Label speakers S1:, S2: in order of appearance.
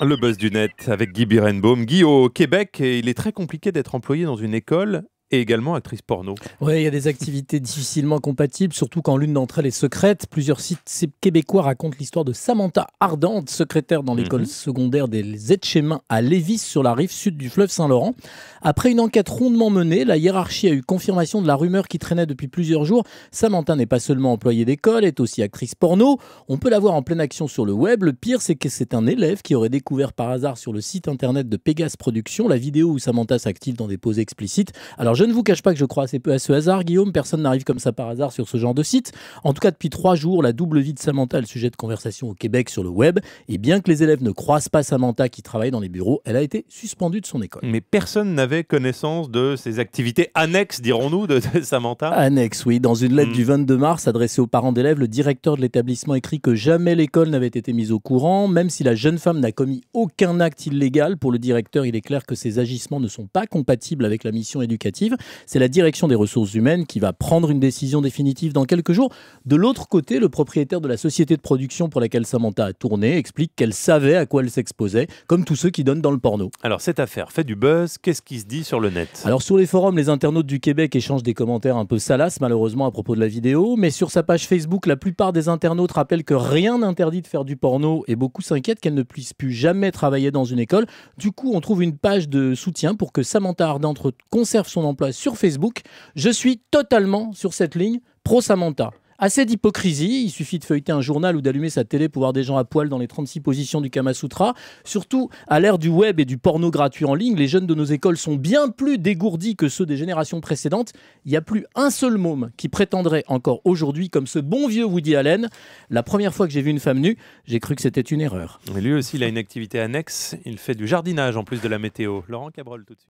S1: Le buzz du net avec Guy Birenbaum. Guy au Québec, et il est très compliqué d'être employé dans une école et également actrice porno.
S2: Oui, il y a des activités difficilement compatibles, surtout quand l'une d'entre elles est secrète. Plusieurs sites québécois racontent l'histoire de Samantha Ardente, secrétaire dans l'école mhm. secondaire des Etchemins à Lévis, sur la rive sud du fleuve Saint-Laurent. Après une enquête rondement menée, la hiérarchie a eu confirmation de la rumeur qui traînait depuis plusieurs jours. Samantha n'est pas seulement employée d'école, est aussi actrice porno. On peut la voir en pleine action sur le web. Le pire, c'est que c'est un élève qui aurait découvert par hasard sur le site internet de Pégase Productions la vidéo où Samantha s'active dans des poses explicites. Alors, je ne vous cache pas que je crois assez peu à ce hasard, Guillaume. Personne n'arrive comme ça par hasard sur ce genre de site. En tout cas, depuis trois jours, la double vie de Samantha, le sujet de conversation au Québec sur le web. Et bien que les élèves ne croisent pas Samantha qui travaille dans les bureaux, elle a été suspendue de son école.
S1: Mais personne n'avait connaissance de ses activités annexes, dirons-nous, de Samantha Annexes,
S2: oui. Dans une lettre hmm. du 22 mars adressée aux parents d'élèves, le directeur de l'établissement écrit que jamais l'école n'avait été mise au courant, même si la jeune femme n'a commis aucun acte illégal. Pour le directeur, il est clair que ses agissements ne sont pas compatibles avec la mission éducative. C'est la direction des ressources humaines qui va prendre une décision définitive dans quelques jours. De l'autre côté, le propriétaire de la société de production pour laquelle Samantha a tourné explique qu'elle savait à quoi elle s'exposait, comme tous ceux qui donnent dans le porno. Alors cette affaire fait du buzz, qu'est-ce
S1: qui se dit sur le net
S2: Alors sur les forums, les internautes du Québec échangent des commentaires un peu salaces malheureusement à propos de la vidéo, mais sur sa page Facebook, la plupart des internautes rappellent que rien n'interdit de faire du porno et beaucoup s'inquiètent qu'elle ne puisse plus jamais travailler dans une école. Du coup, on trouve une page de soutien pour que Samantha Ardentre conserve son emploi sur Facebook, je suis totalement sur cette ligne pro-Samantha. Assez d'hypocrisie, il suffit de feuilleter un journal ou d'allumer sa télé pour voir des gens à poil dans les 36 positions du Kama Sutra. Surtout, à l'ère du web et du porno gratuit en ligne, les jeunes de nos écoles sont bien plus dégourdis que ceux des générations précédentes. Il n'y a plus un seul môme qui prétendrait encore aujourd'hui, comme ce bon vieux Woody Allen, la première fois que j'ai vu une femme nue, j'ai
S1: cru que c'était une erreur. Mais lui aussi, il a une activité annexe, il fait du jardinage en plus de la météo. Laurent Cabrol tout de suite.